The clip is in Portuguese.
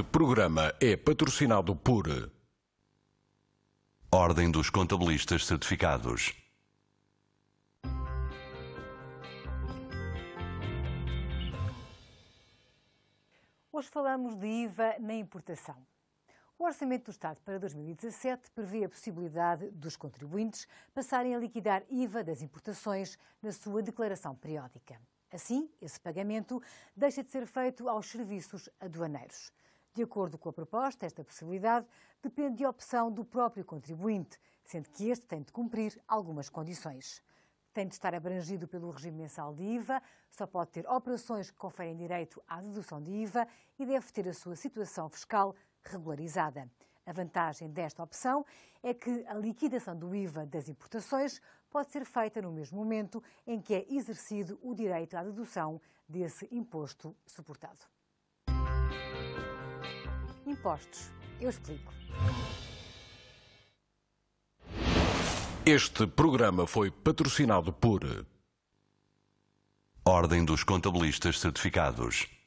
O programa é patrocinado por Ordem dos Contabilistas Certificados. Hoje falamos de IVA na importação. O Orçamento do Estado para 2017 prevê a possibilidade dos contribuintes passarem a liquidar IVA das importações na sua declaração periódica. Assim, esse pagamento deixa de ser feito aos serviços aduaneiros. De acordo com a proposta, esta possibilidade depende de opção do próprio contribuinte, sendo que este tem de cumprir algumas condições. Tem de estar abrangido pelo regime mensal de IVA, só pode ter operações que conferem direito à dedução de IVA e deve ter a sua situação fiscal regularizada. A vantagem desta opção é que a liquidação do IVA das importações pode ser feita no mesmo momento em que é exercido o direito à dedução desse imposto suportado. Impostos. Eu explico. Este programa foi patrocinado por Ordem dos Contabilistas Certificados.